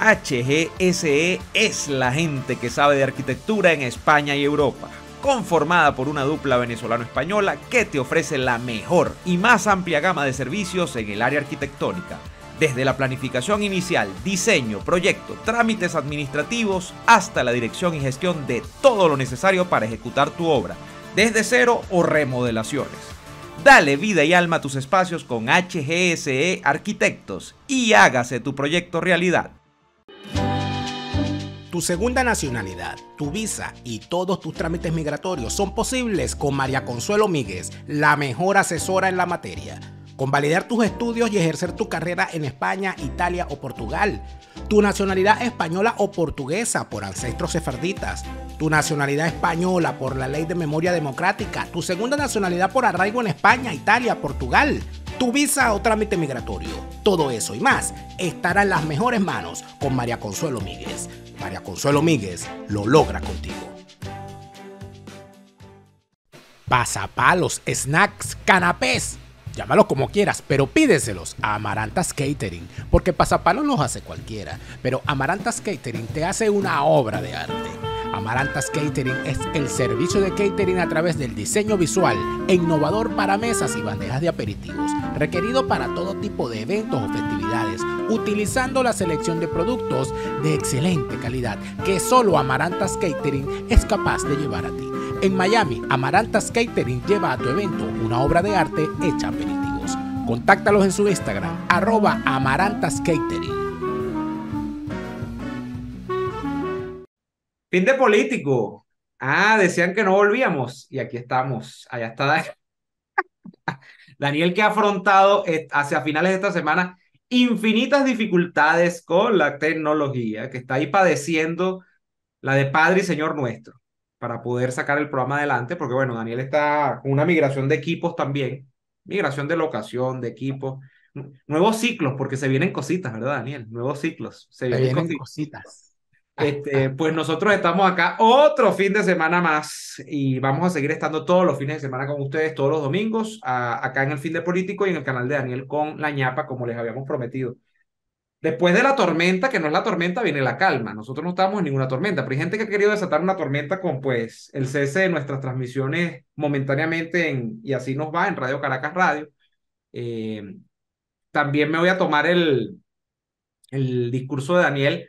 HGSE es la gente que sabe de arquitectura en España y Europa, conformada por una dupla venezolano-española que te ofrece la mejor y más amplia gama de servicios en el área arquitectónica desde la planificación inicial, diseño, proyecto, trámites administrativos, hasta la dirección y gestión de todo lo necesario para ejecutar tu obra, desde cero o remodelaciones. Dale vida y alma a tus espacios con HGSE Arquitectos y hágase tu proyecto realidad. Tu segunda nacionalidad, tu visa y todos tus trámites migratorios son posibles con María Consuelo Míguez, la mejor asesora en la materia. Convalidar tus estudios y ejercer tu carrera en España, Italia o Portugal. Tu nacionalidad española o portuguesa por ancestros sefarditas. Tu nacionalidad española por la ley de memoria democrática. Tu segunda nacionalidad por arraigo en España, Italia, Portugal. Tu visa o trámite migratorio. Todo eso y más estará en las mejores manos con María Consuelo Míguez. María Consuelo Míguez lo logra contigo. Pasapalos, snacks, canapés Llámalo como quieras, pero pídeselos a Amarantas Catering, porque pasapalos los hace cualquiera, pero Amarantas Catering te hace una obra de arte. Amarantas Catering es el servicio de catering a través del diseño visual e innovador para mesas y bandejas de aperitivos, requerido para todo tipo de eventos o festividades, utilizando la selección de productos de excelente calidad que solo Amarantas Catering es capaz de llevar a ti. En Miami, Amaranta Catering lleva a tu evento una obra de arte hecha a aperitivos. Contáctalos en su Instagram, arroba Amarantas Fin de político. Ah, decían que no volvíamos y aquí estamos. Allá está Daniel, Daniel que ha afrontado hacia finales de esta semana infinitas dificultades con la tecnología, que está ahí padeciendo la de Padre y Señor nuestro para poder sacar el programa adelante, porque bueno, Daniel está con una migración de equipos también, migración de locación, de equipos, nuevos ciclos, porque se vienen cositas, ¿verdad, Daniel? Nuevos ciclos, se, vienen, cositas. Este, pues nosotros estamos acá otro fin de semana más y vamos a seguir estando todos los fines de semana con ustedes, todos los domingos, acá en el Fin de Político y en el canal de Daniel con La ñapa, como les habíamos prometido. Después de la tormenta, que no es la tormenta, viene la calma. Nosotros no estamos en ninguna tormenta, pero hay gente que ha querido desatar una tormenta con pues el cese de nuestras transmisiones momentáneamente en, y así nos va en Radio Caracas Radio. Eh, también me voy a tomar el, el discurso de Daniel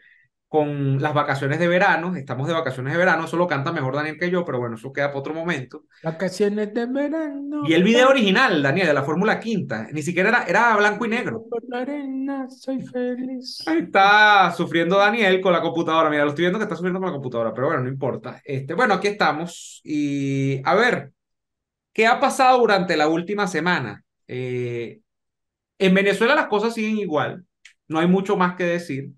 con las vacaciones de verano, estamos de vacaciones de verano, solo canta mejor Daniel que yo, pero bueno, eso queda para otro momento. Vacaciones de verano. Y el video original, Daniel, de la Fórmula Quinta, ni siquiera era, blanco y negro. la arena, soy feliz. está sufriendo Daniel con la computadora, mira, lo estoy viendo que está sufriendo con la computadora, pero bueno, no importa. Este, bueno, aquí estamos y a ver, ¿qué ha pasado durante la última semana? Eh, en Venezuela las cosas siguen igual, no hay mucho más que decir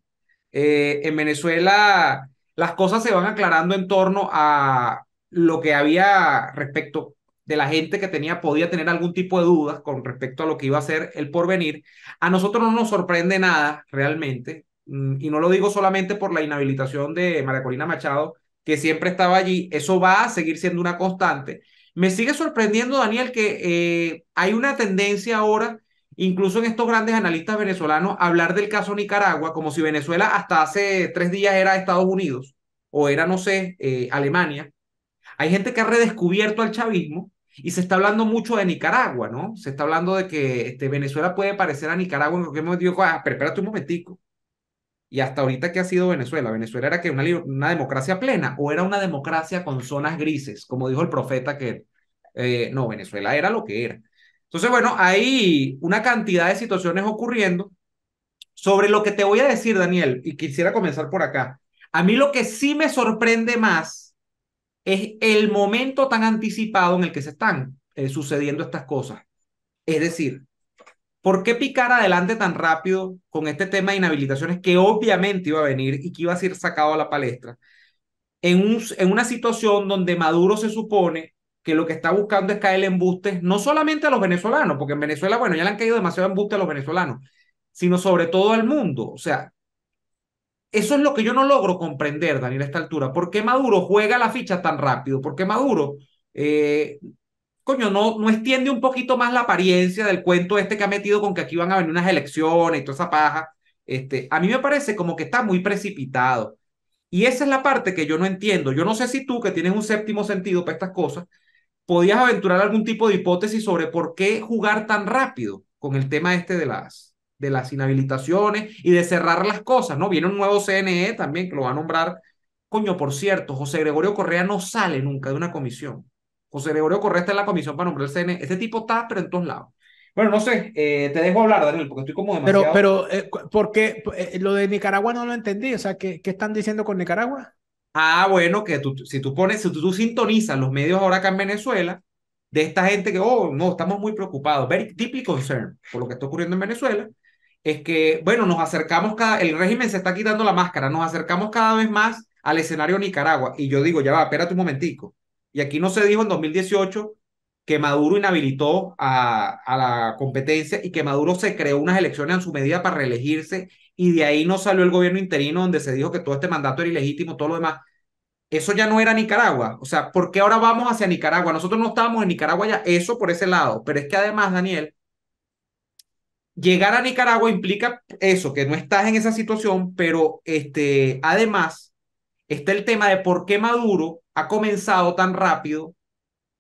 eh, en Venezuela las cosas se van aclarando en torno a lo que había respecto de la gente que tenía, podía tener algún tipo de dudas con respecto a lo que iba a ser el porvenir. A nosotros no nos sorprende nada realmente, mm, y no lo digo solamente por la inhabilitación de María Corina Machado, que siempre estaba allí, eso va a seguir siendo una constante. Me sigue sorprendiendo, Daniel, que eh, hay una tendencia ahora incluso en estos grandes analistas venezolanos, hablar del caso Nicaragua como si Venezuela hasta hace tres días era Estados Unidos o era, no sé, eh, Alemania. Hay gente que ha redescubierto al chavismo y se está hablando mucho de Nicaragua, ¿no? Se está hablando de que este, Venezuela puede parecer a Nicaragua en cualquier momento. Ah, pero espérate un momentico. Y hasta ahorita, ¿qué ha sido Venezuela? ¿Venezuela era que una, democracia plena o era una democracia con zonas grises? Como dijo el profeta que eh, no, Venezuela era lo que era. Entonces, bueno, hay una cantidad de situaciones ocurriendo. Sobre lo que te voy a decir, Daniel, y quisiera comenzar por acá. A mí lo que sí me sorprende más es el momento tan anticipado en el que se están eh, sucediendo estas cosas. Es decir, ¿por qué picar adelante tan rápido con este tema de inhabilitaciones que obviamente iba a venir y que iba a ser sacado a la palestra? en una situación donde Maduro se supone que lo que está buscando es caer embustes, no solamente a los venezolanos, porque en Venezuela, bueno, ya le han caído demasiado embuste a los venezolanos, sino sobre todo al mundo. O sea, eso es lo que yo no logro comprender, Daniel, a esta altura. ¿Por qué Maduro juega la ficha tan rápido? ¿Por qué Maduro, eh, coño, no, no extiende un poquito más la apariencia del cuento este que ha metido con que aquí van a venir unas elecciones y toda esa paja? Este, a mí me parece como que está muy precipitado. Y esa es la parte que yo no entiendo. Yo no sé si tú, que tienes un séptimo sentido para estas cosas, ¿podías aventurar algún tipo de hipótesis sobre por qué jugar tan rápido con el tema este de las, de las inhabilitaciones y de cerrar las cosas? ¿no? Viene un nuevo CNE también que lo va a nombrar. Coño, por cierto, José Gregorio Correa no sale nunca de una comisión. José Gregorio Correa está en la comisión para nombrar el CNE. Este tipo está, pero en todos lados. Bueno, no sé, eh, te dejo hablar, Daniel, porque estoy como demasiado... Pero, eh, pero qué? Eh, lo de Nicaragua no lo entendí, o sea, ¿qué, ¿qué, están diciendo con Nicaragua? Ah, bueno, que tú, si tú pones, si tú, sintonizas los medios ahora acá en Venezuela, de esta gente que, oh, no, estamos muy preocupados, very deeply concerned por lo que está ocurriendo en Venezuela, es que, bueno, nos acercamos cada, el régimen se está quitando la máscara, nos acercamos cada vez más al escenario Nicaragua. Y yo digo, ya va, espérate un momentico. Y aquí no se dijo en 2018 que Maduro inhabilitó a, a la competencia y que Maduro se creó unas elecciones en su medida para reelegirse y de ahí no salió el gobierno interino donde se dijo que todo este mandato era ilegítimo, todo lo demás eso ya no era Nicaragua. O sea, ¿por qué ahora vamos hacia Nicaragua? Nosotros no estábamos en Nicaragua ya, eso por ese lado. Pero es que además, Daniel, llegar a Nicaragua implica eso, que no estás en esa situación, pero este, además está el tema de por qué Maduro ha comenzado tan rápido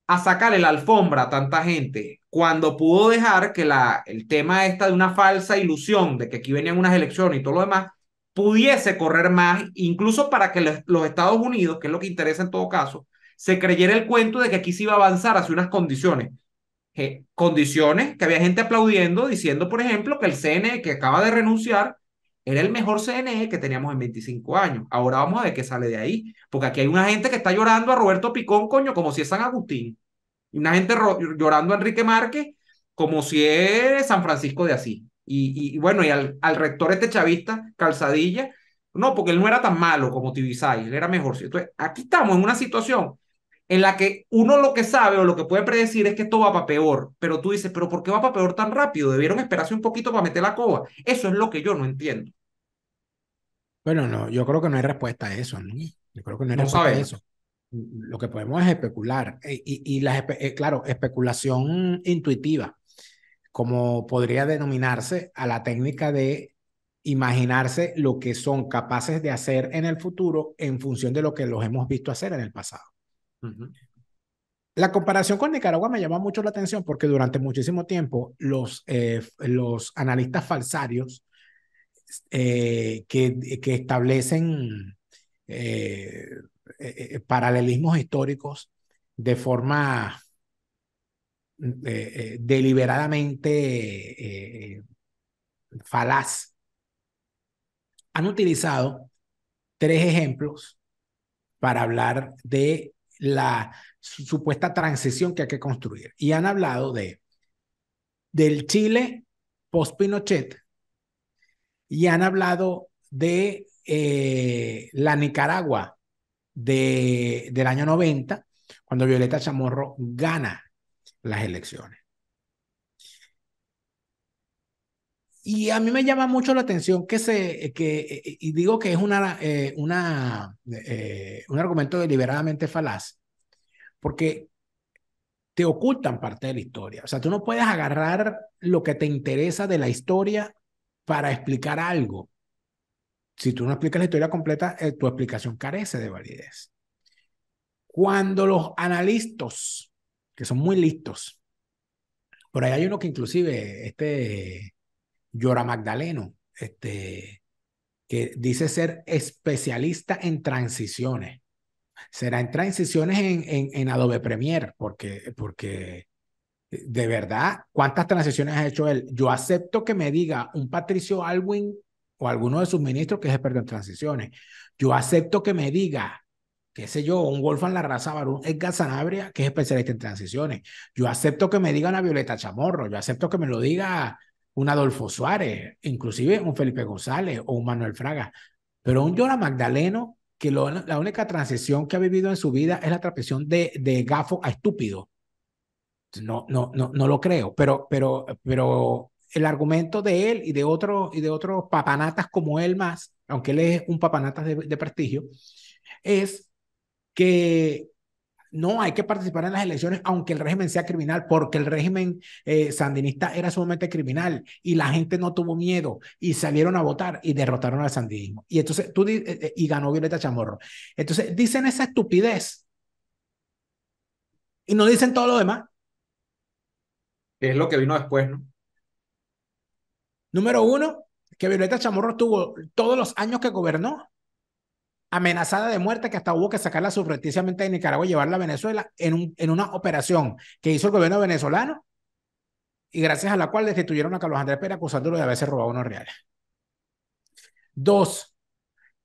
a sacarle la alfombra a tanta gente cuando pudo dejar que la, el tema esta de una falsa ilusión de que aquí venían unas elecciones y todo lo demás pudiese correr más, incluso para que los Estados Unidos, que es lo que interesa en todo caso, se creyera el cuento de que aquí se iba a avanzar hacia unas condiciones. condiciones que había gente aplaudiendo, diciendo, por ejemplo, que el CNE que acaba de renunciar era el mejor CNE que teníamos en 25 años. Ahora vamos a ver qué sale de ahí, porque aquí hay una gente que está llorando a Roberto Picón, coño, como si es San Agustín. Y una gente llorando a Enrique Márquez, como si es San Francisco de Asís y, bueno, y al, rector este chavista, Calzadilla, no, porque él no era tan malo como Tibisay, él era mejor. Entonces, aquí estamos en una situación en la que uno lo que sabe o lo que puede predecir es que esto va para peor, pero tú dices, pero ¿por qué va para peor tan rápido? Debieron esperarse un poquito para meter la coba. Eso es lo que yo no entiendo. Bueno, no, yo creo que no hay respuesta a eso, ¿no? Yo creo que no hay respuesta a eso. Lo que podemos es especular. Eh, y, y, eh, claro, especulación intuitiva como podría denominarse, a la técnica de imaginarse lo que son capaces de hacer en el futuro en función de lo que los hemos visto hacer en el pasado. La comparación con Nicaragua me llama mucho la atención porque durante muchísimo tiempo los, eh, los analistas falsarios eh, que, que, establecen eh, paralelismos históricos de forma eh, eh, deliberadamente eh, falaz, han utilizado tres ejemplos para hablar de la supuesta transición que hay que construir. Y han hablado de del Chile post-Pinochet y han hablado de la Nicaragua de, del año 90, cuando Violeta Chamorro gana las elecciones. Y a mí me llama mucho la atención que se, eh, que, eh, eh, y digo que es una, una, un argumento deliberadamente falaz, porque te ocultan parte de la historia. O sea, tú no puedes agarrar lo que te interesa de la historia para explicar algo. Si tú no explicas la historia completa, tu explicación carece de validez. Cuando los analistas que son muy listos. Por ahí hay uno que inclusive, este Llora Magdaleno, este, que dice ser especialista en transiciones. Será en transiciones en, en, Adobe Premiere, porque, porque de verdad, ¿cuántas transiciones ha hecho él? Yo acepto que me diga un Patricio Alwin o alguno de sus ministros que es experto en transiciones. Yo acepto que me diga qué sé yo, un en la raza Barón, Edgar Sanabria, que es especialista en transiciones. Yo acepto que me diga una Violeta Chamorro, yo acepto que me lo diga un Adolfo Suárez, inclusive un Felipe González o un Manuel Fraga, pero un Jonah Magdaleno, que la única transición que ha vivido en su vida es la transición de, de gafo a estúpido. No, no, no, no lo creo, pero, pero, pero el argumento de él y de otros y papanatas como él más, aunque él es un papanatas de, de prestigio, es que no hay que participar en las elecciones aunque el régimen sea criminal, porque el régimen eh, sandinista era sumamente criminal y la gente no tuvo miedo y salieron a votar y derrotaron al sandinismo. Y entonces tú eh, eh, y ganó Violeta Chamorro. Entonces dicen esa estupidez y no dicen todo lo demás. Es lo que vino después, ¿no? Número uno, que Violeta Chamorro tuvo todos los años que gobernó amenazada de muerte que hasta hubo que sacarla subrepticiamente de Nicaragua y llevarla a Venezuela en, un, en una operación que hizo el gobierno venezolano y gracias a la cual destituyeron a Carlos Andrés Pérez acusándolo de haberse robado unos reales. Dos,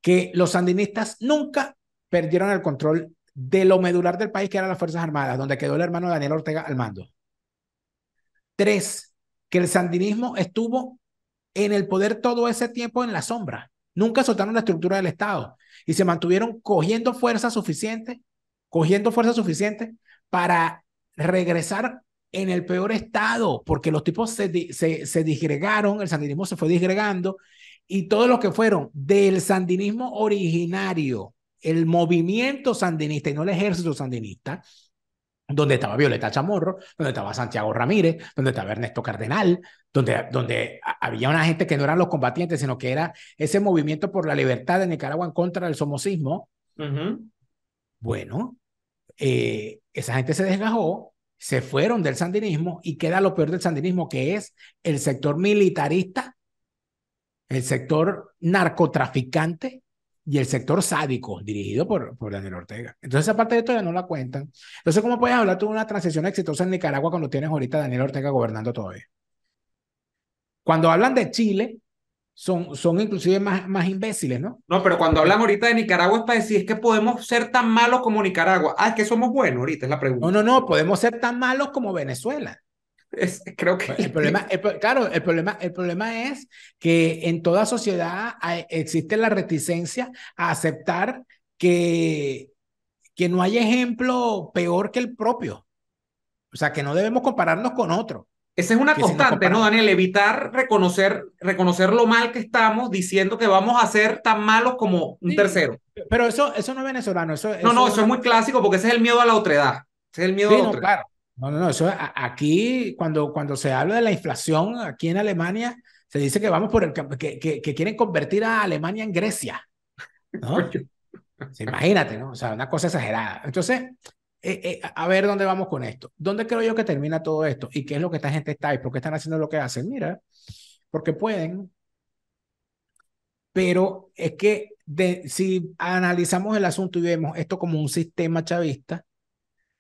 que los sandinistas nunca perdieron el control de lo medular del país, que eran las Fuerzas Armadas, donde quedó el hermano Daniel Ortega al mando. Tres, que el sandinismo estuvo en el poder todo ese tiempo en la sombra. Nunca soltaron la estructura del Estado y se mantuvieron cogiendo fuerza suficiente, cogiendo fuerza suficiente para regresar en el peor estado, porque los tipos se, se, se disgregaron, el sandinismo se fue disgregando y todos los que fueron del sandinismo originario, el movimiento sandinista y no el ejército sandinista, donde estaba Violeta Chamorro, donde estaba Santiago Ramírez, donde estaba Ernesto Cardenal, donde, donde había una gente que no eran los combatientes, sino que era ese movimiento por la libertad de Nicaragua en contra del somocismo. Bueno, eh, esa gente se desgajó, se fueron del sandinismo y queda lo peor del sandinismo, que es el sector militarista, el sector narcotraficante, y el sector sádico, dirigido por, por Daniel Ortega. Entonces, esa parte de esto ya no la cuentan. Entonces, ¿cómo puedes hablar tú de una transición exitosa en Nicaragua cuando tienes ahorita Daniel Ortega gobernando todavía? Cuando hablan de Chile, son, son inclusive más, más imbéciles, ¿no? No, pero cuando hablan ahorita de Nicaragua es para decir es que podemos ser tan malos como Nicaragua. Ah, es que somos buenos ahorita, es la pregunta. No, no, no, podemos ser tan malos como Venezuela. Es, creo que... El problema, claro, el problema, el problema es que en toda sociedad existe la reticencia a aceptar que, que no hay ejemplo peor que el propio. O sea, que no debemos compararnos con otro. Esa es una constante, ¿no, Daniel? Evitar reconocer, reconocer lo mal que estamos diciendo que vamos a ser tan malos como un tercero. Pero eso, eso no es venezolano. Eso, no, no, eso es muy clásico porque ese es el miedo a la otredad. es el miedo a la Claro. No, no, no, eso aquí, cuando, cuando se habla de la inflación aquí en Alemania, se dice que vamos por el que, que, quieren convertir a Alemania en Grecia. imagínate, ¿no? O sea, una cosa exagerada. Entonces, eh, eh, a ver dónde vamos con esto. ¿Dónde creo yo que termina todo esto? ¿Y qué es lo que esta gente está y por qué están haciendo lo que hacen? Mira, porque pueden. Pero es que si analizamos el asunto y vemos esto como un sistema chavista,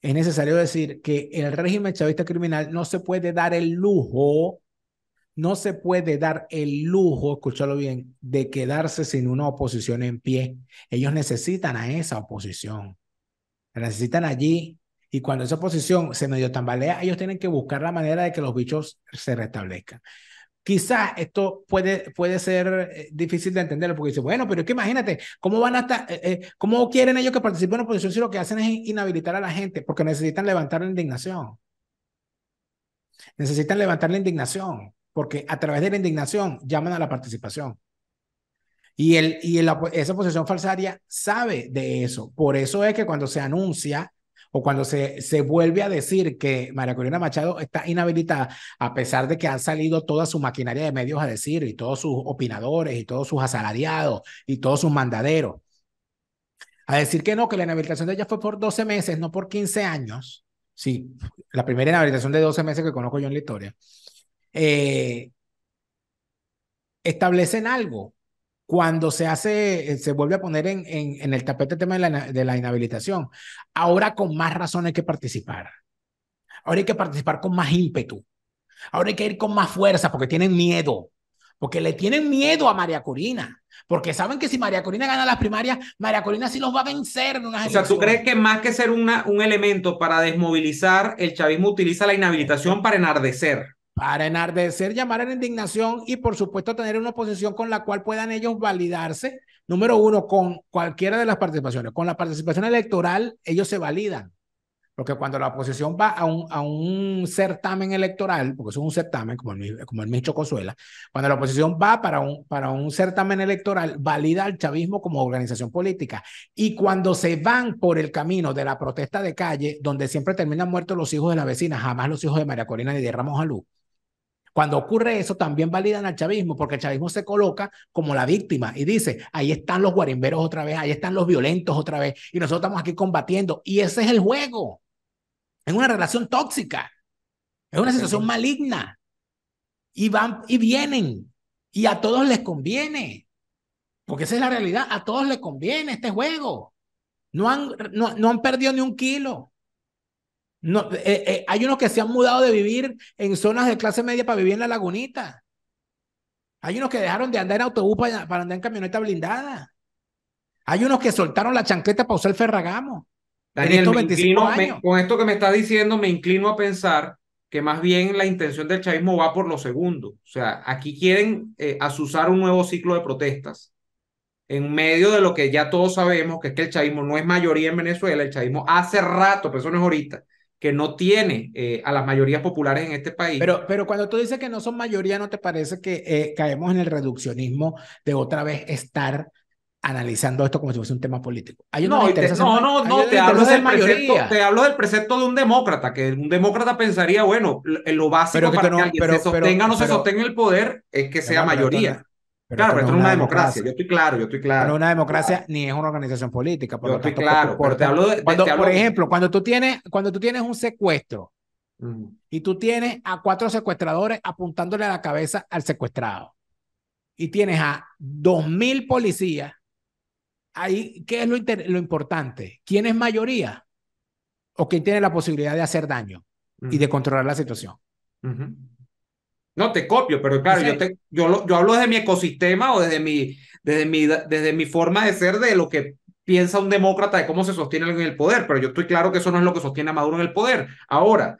es necesario decir que el régimen chavista criminal no se puede dar el lujo, no se puede dar el lujo, escúchalo bien, de quedarse sin una oposición en pie. Ellos necesitan a esa oposición, necesitan allí. Y cuando esa oposición se medio tambalea, ellos tienen que buscar la manera de que los bichos se restablezcan quizás esto puede, puede ser eh, difícil de entender, porque dice, bueno, pero es que imagínate, ¿cómo van a estar, eh, eh, cómo quieren ellos que participen en la oposición si lo que hacen es inhabilitar a la gente? Porque necesitan levantar la indignación. Necesitan levantar la indignación, porque a través de la indignación llaman a la participación. Y, el, y esa oposición falsaria sabe de eso. Por eso es que cuando se anuncia o cuando se, se vuelve a decir que María Corina Machado está inhabilitada, a pesar de que han salido toda su maquinaria de medios a decir, y todos sus opinadores, y todos sus asalariados, y todos sus mandaderos, a decir que no, que la inhabilitación de ella fue por 12 meses, no por 15 años. Sí, la primera inhabilitación de 12 meses que conozco yo en la historia. Eh, establecen algo cuando se hace, eh, se vuelve a poner en, el tapete el tema de la, inhabilitación. Ahora con más razón hay que participar. Ahora hay que participar con más ímpetu. Ahora hay que ir con más fuerza porque tienen miedo. Porque le tienen miedo a María Corina. Porque saben que si María Corina gana las primarias, María Corina sí los va a vencer. o sea, ¿tú crees que más que ser un elemento para desmovilizar, el chavismo utiliza la inhabilitación para enardecer? para enardecer, llamar a la indignación y por supuesto tener una oposición con la cual puedan ellos validarse. Número uno, con cualquiera de las participaciones. Con la participación electoral, ellos se validan. Porque cuando la oposición va a un, a un certamen electoral, porque es un certamen, como el, como el Micho cuando la oposición va para un, para un certamen electoral, valida al chavismo como organización política. Y cuando se van por el camino de la protesta de calle, donde siempre terminan muertos los hijos de la vecina, jamás los hijos de María Corina ni de Ramos Jalú cuando ocurre eso, también validan al chavismo, porque el chavismo se coloca como la víctima y dice, ahí están los guarimberos otra vez, ahí están los violentos otra vez, y nosotros estamos aquí combatiendo. Y ese es el juego. Es una relación tóxica. Es una situación maligna. Y van y vienen. Y a todos les conviene. Porque esa es la realidad. A todos les conviene este juego. No han, no han perdido ni un kilo. No, eh, eh, hay unos que se han mudado de vivir en zonas de clase media para vivir en la lagunita. Hay unos que dejaron de andar en autobús para, andar en camioneta blindada. Hay unos que soltaron la chancleta para usar el ferragamo. Daniel, con esto que me está diciendo, me inclino a pensar que más bien la intención del chavismo va por lo segundo. O sea, aquí quieren azuzar eh, asusar un nuevo ciclo de protestas en medio de lo que ya todos sabemos, que es que el chavismo no es mayoría en Venezuela, el chavismo hace rato, pero eso no es ahorita, que no tiene eh, a las mayorías populares en este país. Pero, pero cuando tú dices que no son mayoría, ¿no te parece que eh, caemos en el reduccionismo de otra vez estar analizando esto como si fuese un tema político? Hay no, no, no, no, te hablo, del precepto, te hablo del precepto de un demócrata, que un demócrata pensaría, bueno, lo básico para que alguien se sostenga o no se sostenga el poder es que sea mayoría claro, pero esto no es una democracia. Yo estoy claro, yo estoy claro. No es una democracia ni es una organización política. Por yo estoy claro, por, Por ejemplo, cuando tú tienes, cuando tú tienes un secuestro y tú tienes a cuatro secuestradores apuntándole a la cabeza al secuestrado y tienes a dos mil policías, ahí, ¿qué es lo, importante? ¿Quién es mayoría? ¿O quién tiene la posibilidad de hacer daño y de controlar la situación? No, te copio, pero claro, yo, yo, yo hablo desde mi ecosistema o desde mi, desde, mi, desde mi forma de ser, de lo que piensa un demócrata de cómo se sostiene en el poder, pero yo estoy claro que eso no es lo que sostiene a Maduro en el poder. Ahora,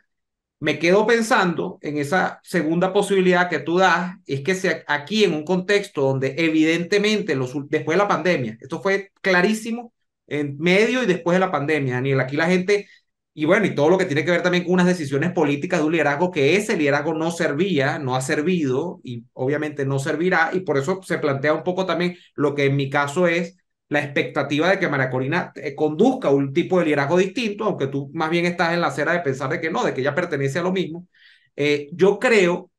me quedo pensando en esa segunda posibilidad que tú das, es que sea aquí en un contexto donde evidentemente los, después de la pandemia, esto fue clarísimo en medio y después de la pandemia, Daniel, aquí la gente y bueno, y todo lo que tiene que ver también con unas decisiones políticas de un liderazgo que ese liderazgo no servía, no ha servido y obviamente no servirá. Y por eso se plantea un poco también lo que en mi caso es la expectativa de que María Corina eh, conduzca un tipo de liderazgo distinto, aunque tú más bien estás en la acera de pensar de que no, de que ella pertenece a lo mismo. Eh, yo creo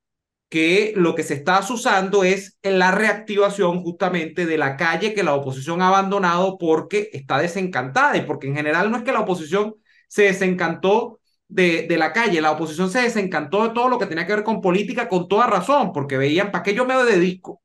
que lo que se está asusando es la reactivación justamente de la calle que la oposición ha abandonado porque está desencantada y porque en general no es que la oposición se desencantó de, de, la calle, la oposición se desencantó de todo lo que tenía que ver con política con toda razón, porque veían, ¿para qué yo me dedico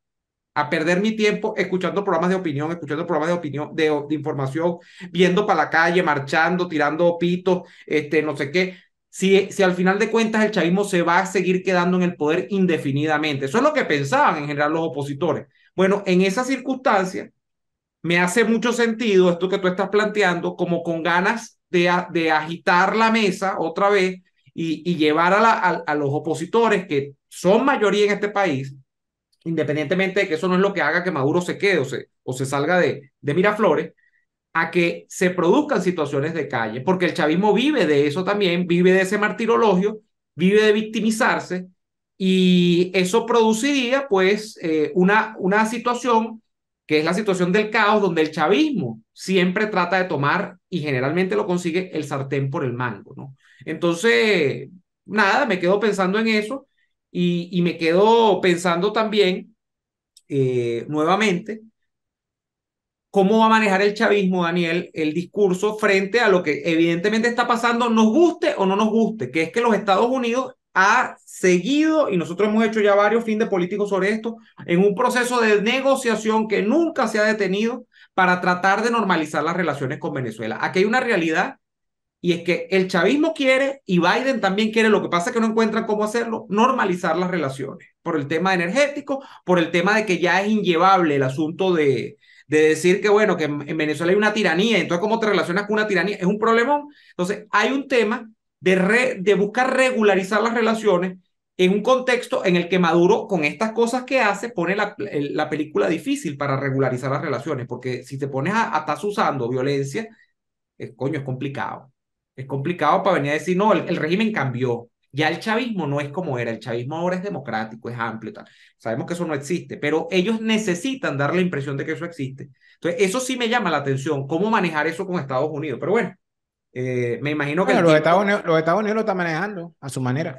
a perder mi tiempo escuchando programas de opinión, escuchando programas de opinión, de, información, viendo para la calle, marchando, tirando pitos, este, no sé qué? Si, si, al final de cuentas el chavismo se va a seguir quedando en el poder indefinidamente. Eso es lo que pensaban en general los opositores. Bueno, en esa circunstancia me hace mucho sentido esto que tú estás planteando, como con ganas de, agitar la mesa otra vez y, llevar a, la, a, los opositores que son mayoría en este país, independientemente de que eso no es lo que haga que Maduro se quede o se, o se salga de, de Miraflores, a que se produzcan situaciones de calle, porque el chavismo vive de eso también, vive de ese martirologio, vive de victimizarse, y eso produciría pues eh, una, una situación que es la situación del caos, donde el chavismo siempre trata de tomar y generalmente lo consigue el sartén por el mango, ¿no? Entonces, nada, me quedo pensando en eso y, me quedo pensando también eh, nuevamente cómo va a manejar el chavismo, Daniel, el discurso frente a lo que evidentemente está pasando, nos guste o no nos guste, que es que los Estados Unidos ha seguido, y nosotros hemos hecho ya varios fines de políticos sobre esto, en un proceso de negociación que nunca se ha detenido para tratar de normalizar las relaciones con Venezuela. Aquí hay una realidad y es que el chavismo quiere y Biden también quiere, lo que pasa es que no encuentran cómo hacerlo, normalizar las relaciones por el tema energético, por el tema de que ya es inllevable el asunto de, de decir que, bueno, que en Venezuela hay una tiranía, entonces cómo te relacionas con una tiranía, es un problemón. Entonces, hay un tema de, de buscar regularizar las relaciones en un contexto en el que Maduro, con estas cosas que hace, pone la, película difícil para regularizar las relaciones, porque si te pones a, estar estás usando violencia, es, coño, es complicado. Es complicado para venir a decir, no, el, régimen cambió. Ya el chavismo no es como era, el chavismo ahora es democrático, es amplio, tal. Sabemos que eso no existe, pero ellos necesitan dar la impresión de que eso existe. Entonces, eso sí me llama la atención, cómo manejar eso con Estados Unidos. Pero bueno, eh, me imagino que... Bueno, los, Estados Unidos, los Estados Unidos lo están manejando a su manera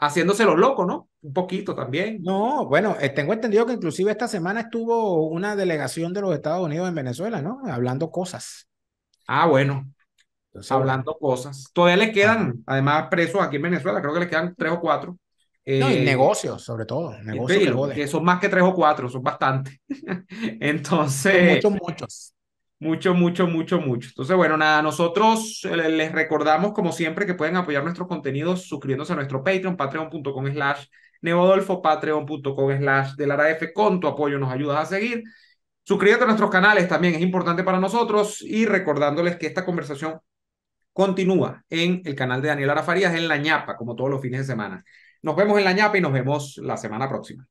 haciéndose los locos, ¿no? Un poquito también. No, bueno, eh, tengo entendido que inclusive esta semana estuvo una delegación de los Estados Unidos en Venezuela, ¿no? Hablando cosas. Ah, bueno. hablando cosas. Todavía le quedan, además, presos aquí en Venezuela, creo que le quedan tres o cuatro. no, y eh, negocios, sobre todo. Negocios que, que, son más que tres o cuatro, son bastantes. Entonces. muchos, muchos. Mucho, mucho, mucho, mucho. Entonces, bueno, nada, nosotros eh, les recordamos, como siempre, que pueden apoyar nuestros contenidos suscribiéndose a nuestro Patreon, patreon.com slash neodolfo, patreon.com slash delaraf. Con tu apoyo nos ayudas a seguir. Suscríbete a nuestros canales también, es importante para nosotros. Y recordándoles que esta conversación continúa en el canal de Daniel Arafarías, en La ñapa, como todos los fines de semana. Nos vemos en La ñapa y nos vemos la semana próxima.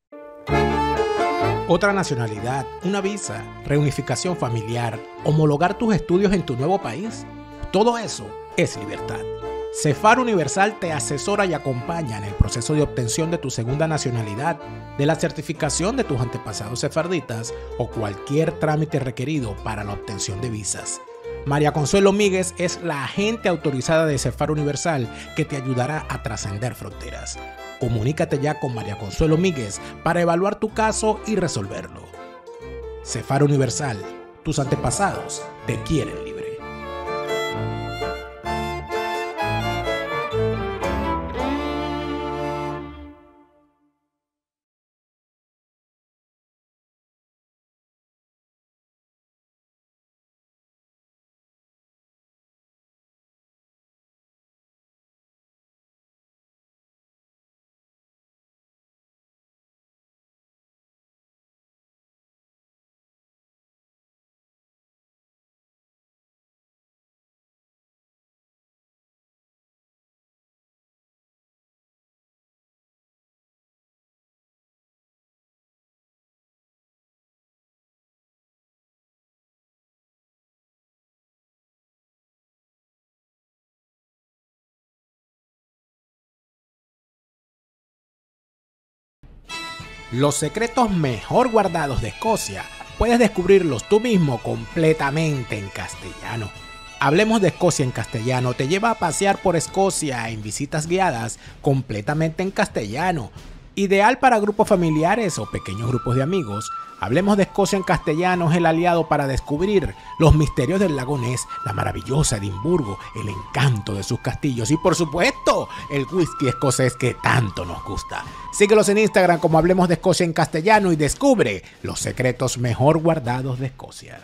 Otra nacionalidad, una visa, reunificación familiar, homologar tus estudios en tu nuevo país, todo eso es libertad. Cefar Universal te asesora y acompaña en el proceso de obtención de tu segunda nacionalidad, de la certificación de tus antepasados sefarditas o cualquier trámite requerido para la obtención de visas. María Consuelo Míguez es la agente autorizada de Cefar Universal que te ayudará a trascender fronteras. Comunícate ya con María Consuelo Míguez para evaluar tu caso y resolverlo. Cefar Universal, tus antepasados te quieren Los secretos mejor guardados de Escocia puedes descubrirlos tú mismo completamente en castellano. Hablemos de Escocia en castellano te lleva a pasear por Escocia en visitas guiadas completamente en castellano Ideal para grupos familiares o pequeños grupos de amigos, Hablemos de Escocia en castellano es el aliado para descubrir los misterios del lago Ness, la maravillosa Edimburgo, el encanto de sus castillos y por supuesto el whisky escocés que tanto nos gusta. Síguelos en Instagram como Hablemos de Escocia en castellano y descubre los secretos mejor guardados de Escocia.